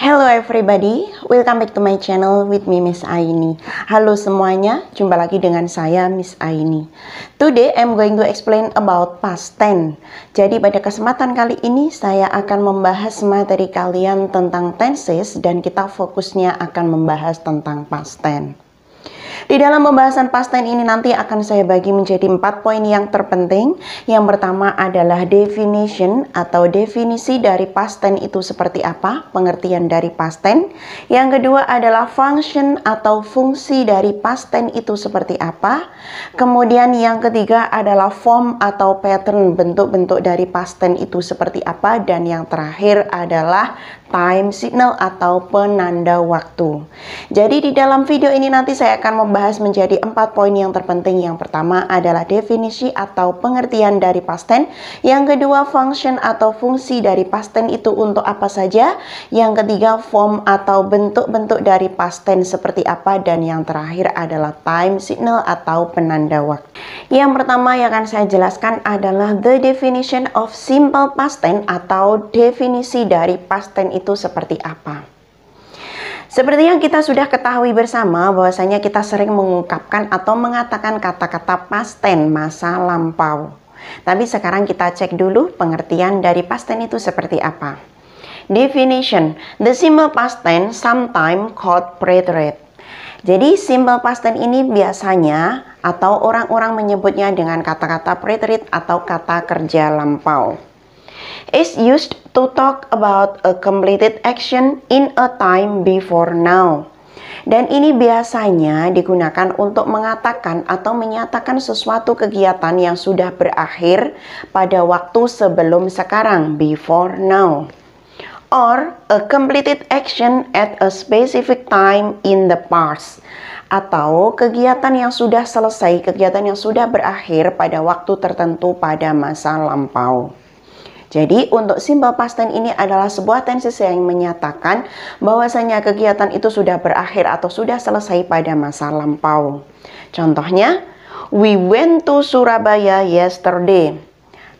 Hello everybody, welcome back to my channel with me Miss Aini. Halo semuanya, jumpa lagi dengan saya Miss Aini. Today I'm going to explain about past tense. Jadi pada kesempatan kali ini saya akan membahas materi kalian tentang tenses dan kita fokusnya akan membahas tentang past tense. Di dalam pembahasan past tense ini nanti akan saya bagi menjadi empat poin yang terpenting. Yang pertama adalah definition atau definisi dari past tense itu seperti apa, pengertian dari past tense. Yang kedua adalah function atau fungsi dari past tense itu seperti apa. Kemudian yang ketiga adalah form atau pattern bentuk-bentuk dari past tense itu seperti apa dan yang terakhir adalah time signal atau penanda waktu. Jadi di dalam video ini nanti saya akan membahas menjadi empat poin yang terpenting. Yang pertama adalah definisi atau pengertian dari past tense. Yang kedua function atau fungsi dari past tense itu untuk apa saja. Yang ketiga form atau bentuk-bentuk dari past tense seperti apa. Dan yang terakhir adalah time signal atau penanda waktu. Yang pertama yang akan saya jelaskan adalah the definition of simple past tense atau definisi dari past tense itu seperti apa. Seperti yang kita sudah ketahui bersama bahwasanya kita sering mengungkapkan atau mengatakan kata-kata pasten masa lampau. Tapi sekarang kita cek dulu pengertian dari pasten itu seperti apa. Definition, the simple past tense sometimes called preterite. Jadi simple past tense ini biasanya atau orang-orang menyebutnya dengan kata-kata preterite atau kata kerja lampau is used to talk about a completed action in a time before now. Dan ini biasanya digunakan untuk mengatakan atau menyatakan sesuatu kegiatan yang sudah berakhir pada waktu sebelum sekarang, before now. Or a completed action at a specific time in the past. Atau kegiatan yang sudah selesai, kegiatan yang sudah berakhir pada waktu tertentu pada masa lampau. Jadi untuk simbol pasten ini adalah sebuah tenses yang menyatakan bahwasanya kegiatan itu sudah berakhir atau sudah selesai pada masa lampau. Contohnya, we went to Surabaya yesterday.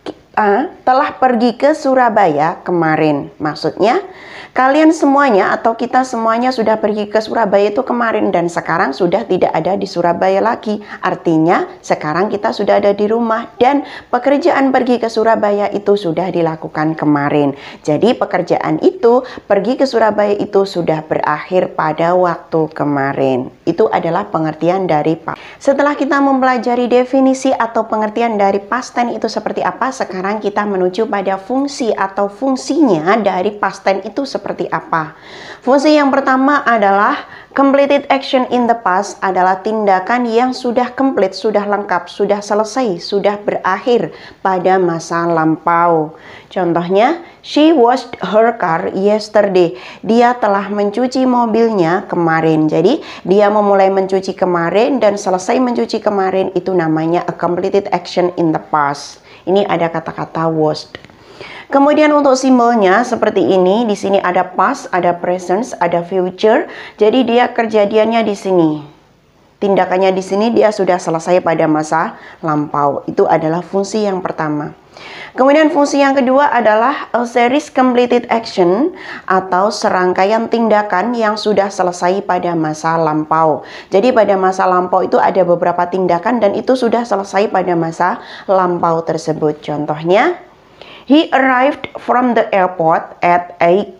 Kita ah, telah pergi ke Surabaya kemarin. Maksudnya, Kalian semuanya atau kita semuanya sudah pergi ke Surabaya itu kemarin dan sekarang sudah tidak ada di Surabaya lagi. Artinya sekarang kita sudah ada di rumah dan pekerjaan pergi ke Surabaya itu sudah dilakukan kemarin. Jadi pekerjaan itu pergi ke Surabaya itu sudah berakhir pada waktu kemarin. Itu adalah pengertian dari Pak. Setelah kita mempelajari definisi atau pengertian dari pasten itu seperti apa, sekarang kita menuju pada fungsi atau fungsinya dari pasten itu seperti seperti apa. Fungsi yang pertama adalah completed action in the past adalah tindakan yang sudah complete, sudah lengkap, sudah selesai, sudah berakhir pada masa lampau. Contohnya, she washed her car yesterday. Dia telah mencuci mobilnya kemarin. Jadi, dia memulai mencuci kemarin dan selesai mencuci kemarin itu namanya a completed action in the past. Ini ada kata-kata washed. Kemudian untuk simbolnya seperti ini, di sini ada past, ada present, ada future. Jadi dia kejadiannya di sini. Tindakannya di sini dia sudah selesai pada masa lampau. Itu adalah fungsi yang pertama. Kemudian fungsi yang kedua adalah a series completed action atau serangkaian tindakan yang sudah selesai pada masa lampau. Jadi pada masa lampau itu ada beberapa tindakan dan itu sudah selesai pada masa lampau tersebut. Contohnya He arrived from the airport at 8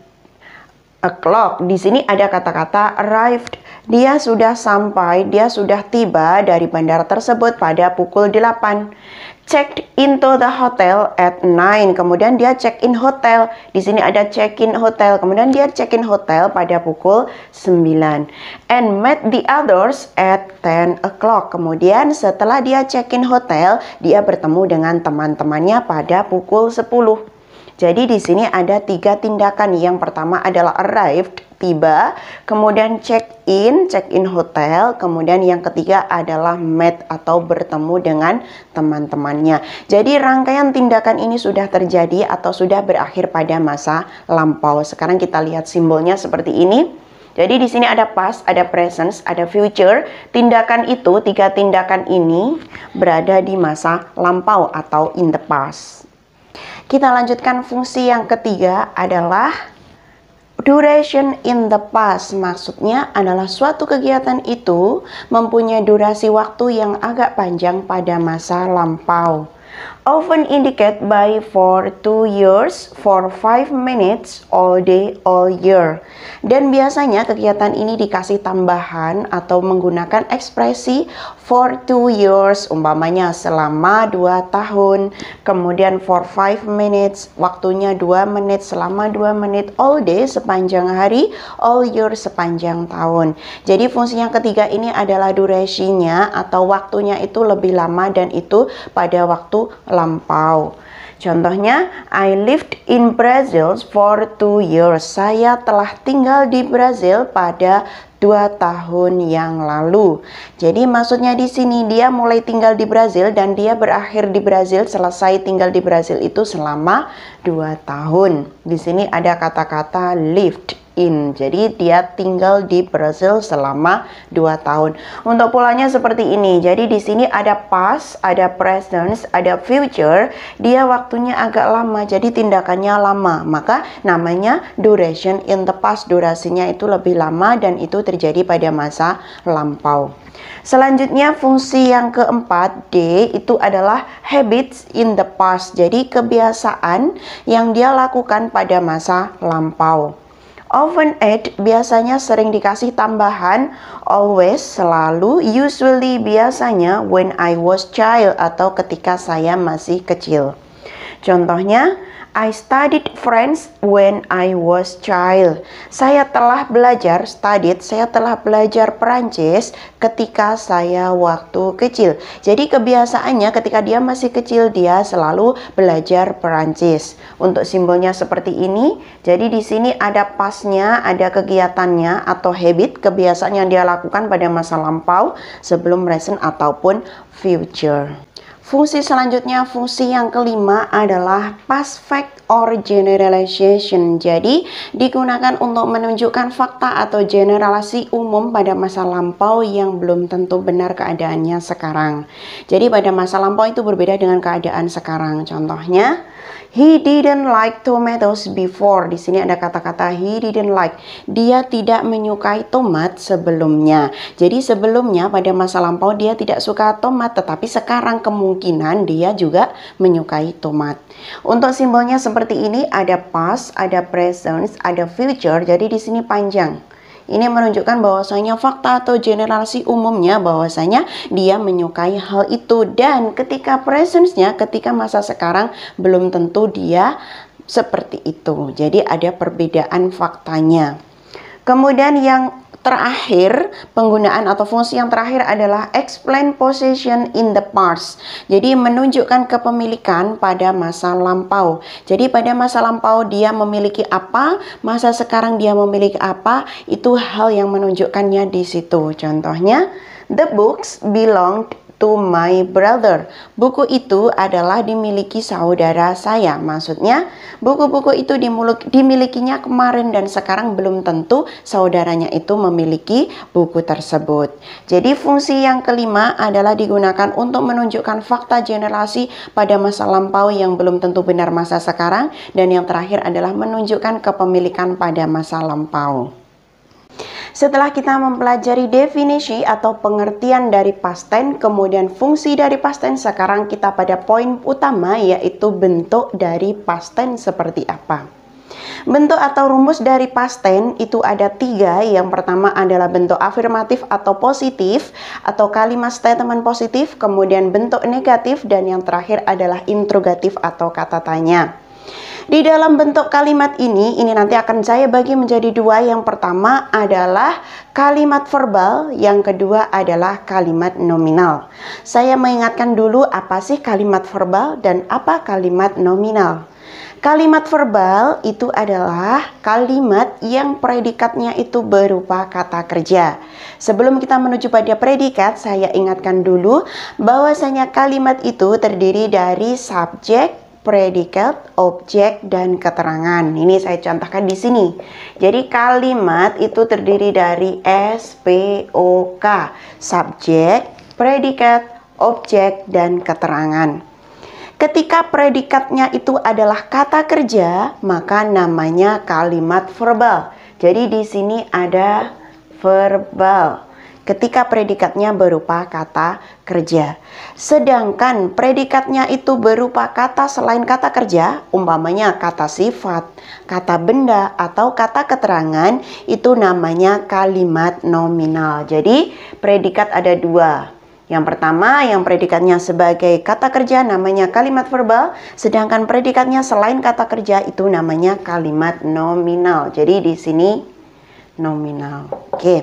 o'clock. Di sini ada kata-kata arrived. Dia sudah sampai, dia sudah tiba dari bandara tersebut pada pukul 8 checked into the hotel at 9. Kemudian dia check in hotel. Di sini ada check in hotel. Kemudian dia check in hotel pada pukul 9. And met the others at 10 o'clock. Kemudian setelah dia check in hotel, dia bertemu dengan teman-temannya pada pukul 10. Jadi di sini ada tiga tindakan. Yang pertama adalah arrived tiba, kemudian check in, check in hotel, kemudian yang ketiga adalah met atau bertemu dengan teman-temannya. Jadi rangkaian tindakan ini sudah terjadi atau sudah berakhir pada masa lampau. Sekarang kita lihat simbolnya seperti ini. Jadi di sini ada past, ada presence, ada future. Tindakan itu, tiga tindakan ini berada di masa lampau atau in the past. Kita lanjutkan fungsi yang ketiga adalah duration in the past maksudnya adalah suatu kegiatan itu mempunyai durasi waktu yang agak panjang pada masa lampau often indicated by for two years, for five minutes, all day, all year. Dan biasanya kegiatan ini dikasih tambahan atau menggunakan ekspresi for two years, umpamanya selama dua tahun, kemudian for five minutes, waktunya dua menit, selama dua menit, all day sepanjang hari, all year sepanjang tahun. Jadi fungsi yang ketiga ini adalah durasinya atau waktunya itu lebih lama dan itu pada waktu lampau. Contohnya, I lived in Brazil for two years. Saya telah tinggal di Brazil pada dua tahun yang lalu. Jadi maksudnya di sini dia mulai tinggal di Brazil dan dia berakhir di Brazil, selesai tinggal di Brazil itu selama dua tahun. Di sini ada kata-kata lived in. Jadi dia tinggal di Brazil selama 2 tahun. Untuk polanya seperti ini. Jadi di sini ada past, ada present, ada future. Dia waktunya agak lama, jadi tindakannya lama. Maka namanya duration in the past. Durasinya itu lebih lama dan itu terjadi pada masa lampau. Selanjutnya fungsi yang keempat D itu adalah habits in the past. Jadi kebiasaan yang dia lakukan pada masa lampau. Oven add biasanya sering dikasih tambahan always, selalu, usually, biasanya when I was child atau ketika saya masih kecil. Contohnya, I studied French when I was child. Saya telah belajar studied, saya telah belajar Perancis ketika saya waktu kecil. Jadi kebiasaannya ketika dia masih kecil dia selalu belajar Perancis. Untuk simbolnya seperti ini. Jadi di sini ada pasnya, ada kegiatannya atau habit kebiasaan yang dia lakukan pada masa lampau sebelum present ataupun future. Fungsi selanjutnya, fungsi yang kelima adalah past fact or generalization. Jadi, digunakan untuk menunjukkan fakta atau generalisasi umum pada masa lampau yang belum tentu benar keadaannya sekarang. Jadi, pada masa lampau itu berbeda dengan keadaan sekarang. Contohnya, he didn't like tomatoes before. Di sini ada kata-kata he didn't like. Dia tidak menyukai tomat sebelumnya. Jadi, sebelumnya pada masa lampau dia tidak suka tomat, tetapi sekarang kemungkinan kemungkinan dia juga menyukai tomat. Untuk simbolnya seperti ini ada past, ada present, ada future. Jadi di sini panjang. Ini menunjukkan bahwasanya fakta atau generasi umumnya bahwasanya dia menyukai hal itu dan ketika presence-nya ketika masa sekarang belum tentu dia seperti itu. Jadi ada perbedaan faktanya. Kemudian yang terakhir, penggunaan atau fungsi yang terakhir adalah explain position in the past. Jadi menunjukkan kepemilikan pada masa lampau. Jadi pada masa lampau dia memiliki apa, masa sekarang dia memiliki apa, itu hal yang menunjukkannya di situ. Contohnya, the books belonged to my brother. Buku itu adalah dimiliki saudara saya. Maksudnya, buku-buku itu dimuluk, dimilikinya kemarin dan sekarang belum tentu saudaranya itu memiliki buku tersebut. Jadi, fungsi yang kelima adalah digunakan untuk menunjukkan fakta generasi pada masa lampau yang belum tentu benar masa sekarang dan yang terakhir adalah menunjukkan kepemilikan pada masa lampau. Setelah kita mempelajari definisi atau pengertian dari pasten, kemudian fungsi dari pasten, sekarang kita pada poin utama yaitu bentuk dari pasten seperti apa. Bentuk atau rumus dari pasten itu ada tiga. Yang pertama adalah bentuk afirmatif atau positif atau kalimat statement positif, kemudian bentuk negatif, dan yang terakhir adalah interrogatif atau kata tanya. Di dalam bentuk kalimat ini, ini nanti akan saya bagi menjadi dua. Yang pertama adalah kalimat verbal, yang kedua adalah kalimat nominal. Saya mengingatkan dulu apa sih kalimat verbal dan apa kalimat nominal. Kalimat verbal itu adalah kalimat yang predikatnya itu berupa kata kerja. Sebelum kita menuju pada predikat, saya ingatkan dulu bahwasanya kalimat itu terdiri dari subjek, predikat, objek, dan keterangan. Ini saya contohkan di sini. Jadi kalimat itu terdiri dari SPOK, subjek, predikat, objek, dan keterangan. Ketika predikatnya itu adalah kata kerja, maka namanya kalimat verbal. Jadi di sini ada verbal ketika predikatnya berupa kata kerja. Sedangkan predikatnya itu berupa kata selain kata kerja, umpamanya kata sifat, kata benda, atau kata keterangan, itu namanya kalimat nominal. Jadi, predikat ada dua. Yang pertama, yang predikatnya sebagai kata kerja namanya kalimat verbal, sedangkan predikatnya selain kata kerja itu namanya kalimat nominal. Jadi di sini nominal. Oke. Okay.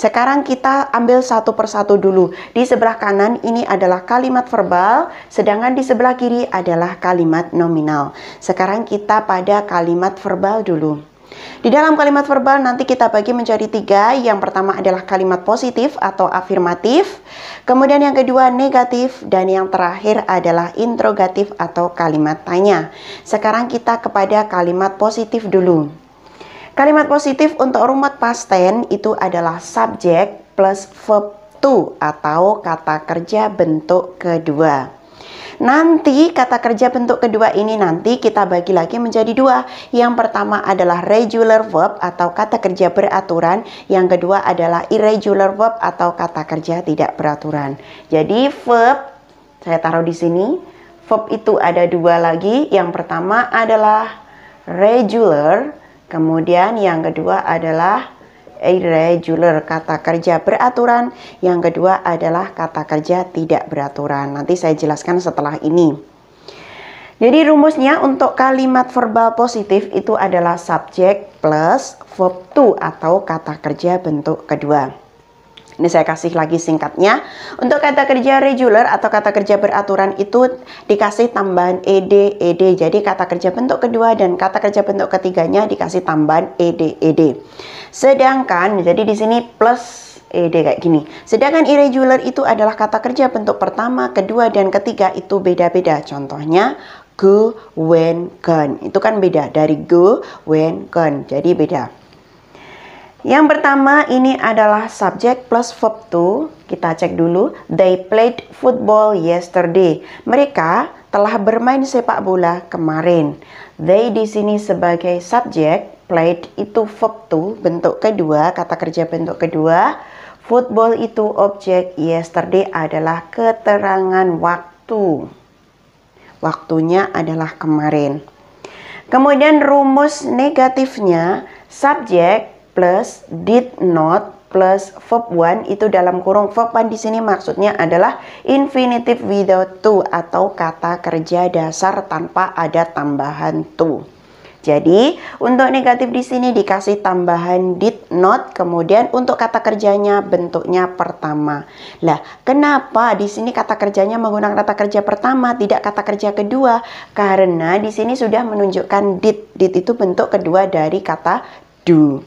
Sekarang kita ambil satu persatu dulu. Di sebelah kanan ini adalah kalimat verbal, sedangkan di sebelah kiri adalah kalimat nominal. Sekarang kita pada kalimat verbal dulu. Di dalam kalimat verbal nanti kita bagi menjadi tiga. Yang pertama adalah kalimat positif atau afirmatif, kemudian yang kedua negatif, dan yang terakhir adalah interrogatif atau kalimat tanya. Sekarang kita kepada kalimat positif dulu. Kalimat positif untuk rumah past tense itu adalah subject plus verb to atau kata kerja bentuk kedua. Nanti kata kerja bentuk kedua ini nanti kita bagi lagi menjadi dua. Yang pertama adalah regular verb atau kata kerja beraturan. Yang kedua adalah irregular verb atau kata kerja tidak beraturan. Jadi verb saya taruh di sini. Verb itu ada dua lagi. Yang pertama adalah regular Kemudian yang kedua adalah irregular kata kerja beraturan, yang kedua adalah kata kerja tidak beraturan. Nanti saya jelaskan setelah ini. Jadi rumusnya untuk kalimat verbal positif itu adalah subjek plus verb to atau kata kerja bentuk kedua. Ini saya kasih lagi singkatnya. Untuk kata kerja regular atau kata kerja beraturan itu dikasih tambahan ed ed. Jadi kata kerja bentuk kedua dan kata kerja bentuk ketiganya dikasih tambahan ed ed. Sedangkan jadi di sini plus ed kayak gini. Sedangkan irregular itu adalah kata kerja bentuk pertama, kedua, dan ketiga itu beda-beda. Contohnya go, when, gone. Itu kan beda dari go, when, gone. Jadi beda. Yang pertama ini adalah subject plus verb to. Kita cek dulu. They played football yesterday. Mereka telah bermain sepak bola kemarin. They di sini sebagai subject, played itu verb to, bentuk kedua, kata kerja bentuk kedua. Football itu objek, yesterday adalah keterangan waktu. Waktunya adalah kemarin. Kemudian rumus negatifnya, subjek plus did not plus verb one itu dalam kurung verb one di sini maksudnya adalah infinitive without to atau kata kerja dasar tanpa ada tambahan to. Jadi, untuk negatif di sini dikasih tambahan did not, kemudian untuk kata kerjanya bentuknya pertama. Lah, kenapa di sini kata kerjanya menggunakan kata kerja pertama, tidak kata kerja kedua? Karena di sini sudah menunjukkan did. Did itu bentuk kedua dari kata do.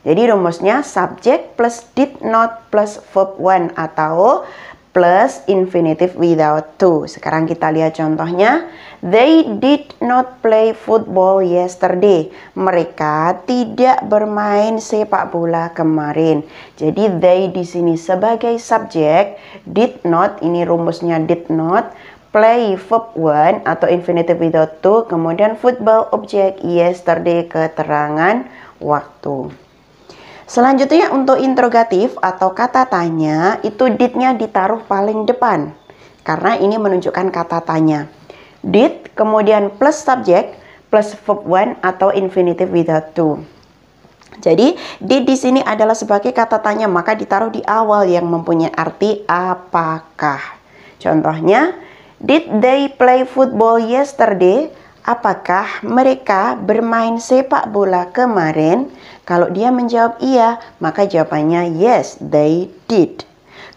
Jadi rumusnya subject plus did not plus verb one atau plus infinitive without to. Sekarang kita lihat contohnya. They did not play football yesterday. Mereka tidak bermain sepak bola kemarin. Jadi they di sini sebagai subjek, did not ini rumusnya did not play verb one atau infinitive without to, kemudian football object yesterday keterangan waktu. Selanjutnya untuk interrogatif atau kata tanya itu didnya ditaruh paling depan karena ini menunjukkan kata tanya. Did kemudian plus subjek plus verb one atau infinitive without to. Jadi did di sini adalah sebagai kata tanya maka ditaruh di awal yang mempunyai arti apakah. Contohnya did they play football yesterday? Apakah mereka bermain sepak bola kemarin? Kalau dia menjawab iya, maka jawabannya yes, they did.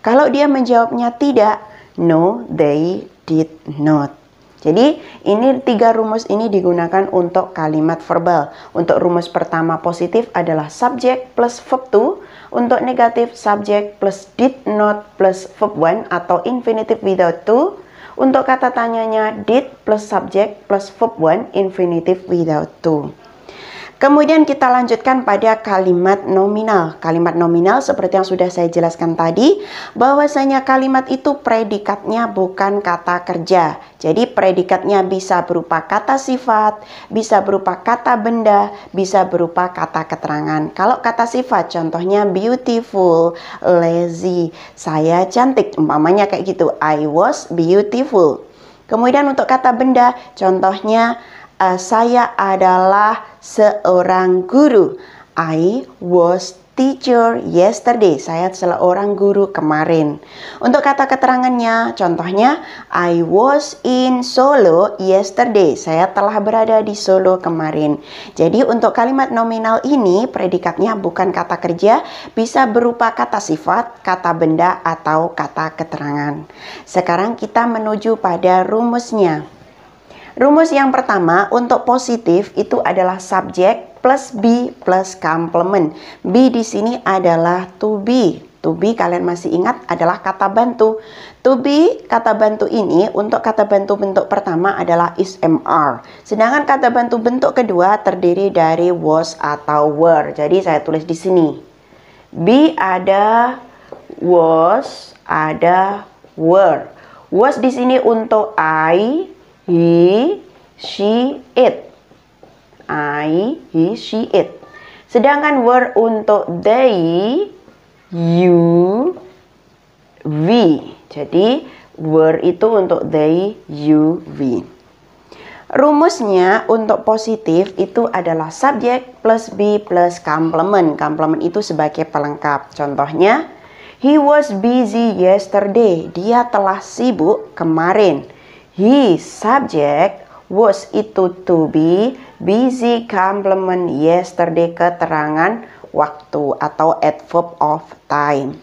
Kalau dia menjawabnya tidak, no, they did not. Jadi ini tiga rumus ini digunakan untuk kalimat verbal. Untuk rumus pertama positif adalah subjek plus verb to. Untuk negatif subjek plus did not plus verb one atau infinitive without to. Untuk kata tanyanya did plus subject plus verb one infinitive without to. Kemudian kita lanjutkan pada kalimat nominal. Kalimat nominal seperti yang sudah saya jelaskan tadi, bahwasanya kalimat itu predikatnya bukan kata kerja. Jadi predikatnya bisa berupa kata sifat, bisa berupa kata benda, bisa berupa kata keterangan. Kalau kata sifat contohnya beautiful, lazy, saya cantik, umpamanya kayak gitu. I was beautiful. Kemudian untuk kata benda, contohnya uh, saya adalah seorang guru. I was teacher yesterday. Saya seorang guru kemarin. Untuk kata keterangannya, contohnya I was in Solo yesterday. Saya telah berada di Solo kemarin. Jadi untuk kalimat nominal ini predikatnya bukan kata kerja, bisa berupa kata sifat, kata benda atau kata keterangan. Sekarang kita menuju pada rumusnya. Rumus yang pertama untuk positif itu adalah subjek plus B plus complement. B di sini adalah to be. To be kalian masih ingat adalah kata bantu. To be kata bantu ini untuk kata bantu bentuk pertama adalah is am, are. Sedangkan kata bantu bentuk kedua terdiri dari was atau were. Jadi saya tulis di sini. B ada was, ada were. Was di sini untuk I, he, she, it. I, he, she, it. Sedangkan word untuk they, you, we. Jadi, word itu untuk they, you, we. Rumusnya untuk positif itu adalah subjek plus be plus complement. Complement itu sebagai pelengkap. Contohnya, he was busy yesterday. Dia telah sibuk kemarin. He subjek was itu to be, busy complement yesterday keterangan waktu atau adverb of time.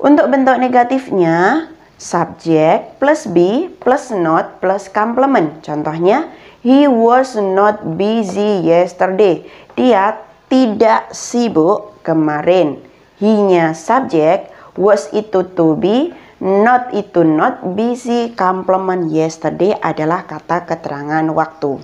Untuk bentuk negatifnya, subject plus be plus not plus complement. Contohnya, he was not busy yesterday. Dia tidak sibuk kemarin. He-nya subject, was itu to be, Not itu not busy complement yesterday adalah kata keterangan waktu.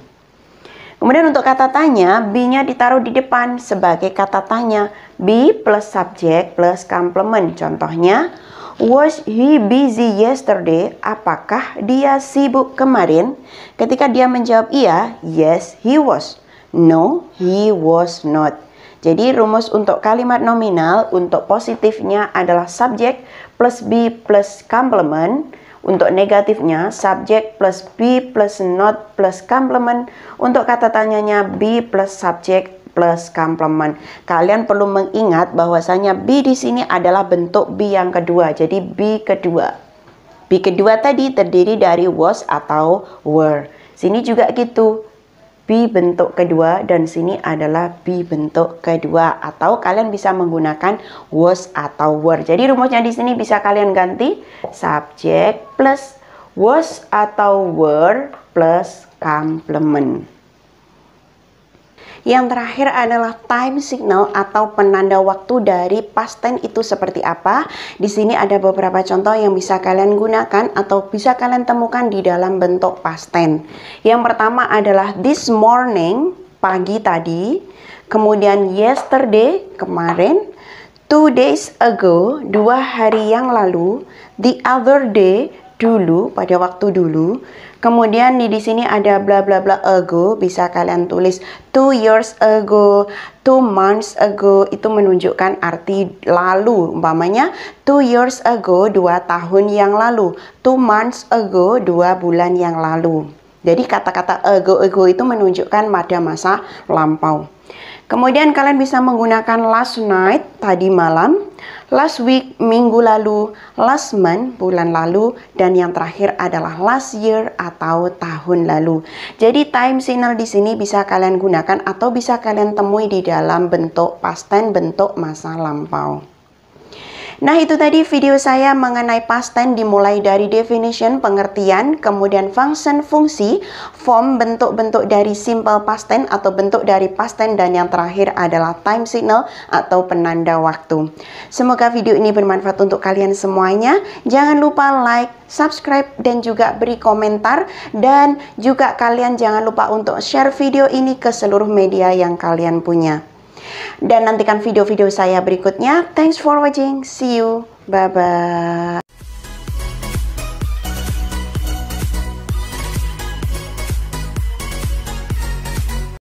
Kemudian untuk kata tanya, be-nya ditaruh di depan sebagai kata tanya. Be plus subject plus complement. Contohnya, was he busy yesterday? Apakah dia sibuk kemarin? Ketika dia menjawab iya, yes he was. No, he was not. Jadi rumus untuk kalimat nominal untuk positifnya adalah subjek plus be plus complement. Untuk negatifnya subjek plus be plus not plus complement. Untuk kata tanyanya be plus subjek plus complement. Kalian perlu mengingat bahwasanya be di sini adalah bentuk be yang kedua. Jadi be kedua. Be kedua tadi terdiri dari was atau were. Sini juga gitu. B bentuk kedua dan sini adalah B bentuk kedua atau kalian bisa menggunakan was atau were. Jadi rumusnya di sini bisa kalian ganti subject plus was atau were plus complement. Yang terakhir adalah time signal atau penanda waktu dari past tense itu seperti apa. Di sini ada beberapa contoh yang bisa kalian gunakan atau bisa kalian temukan di dalam bentuk past tense. Yang pertama adalah this morning, pagi tadi. Kemudian yesterday, kemarin. Two days ago, dua hari yang lalu. The other day, dulu, pada waktu dulu Kemudian di, sini ada bla bla bla ago, bisa kalian tulis two years ago, two months ago itu menunjukkan arti lalu. Umpamanya two years ago dua tahun yang lalu, two months ago dua bulan yang lalu. Jadi kata-kata ago-ago itu menunjukkan pada masa lampau. Kemudian kalian bisa menggunakan last night tadi malam last week minggu lalu, last month bulan lalu, dan yang terakhir adalah last year atau tahun lalu. Jadi time signal di sini bisa kalian gunakan atau bisa kalian temui di dalam bentuk past tense, bentuk masa lampau. Nah itu tadi video saya mengenai past tense dimulai dari definition pengertian, kemudian function fungsi, form bentuk-bentuk dari simple past tense atau bentuk dari past tense dan yang terakhir adalah time signal atau penanda waktu. Semoga video ini bermanfaat untuk kalian semuanya. Jangan lupa like, subscribe dan juga beri komentar dan juga kalian jangan lupa untuk share video ini ke seluruh media yang kalian punya. Dan nantikan video-video saya berikutnya. Thanks for watching. See you. Bye-bye.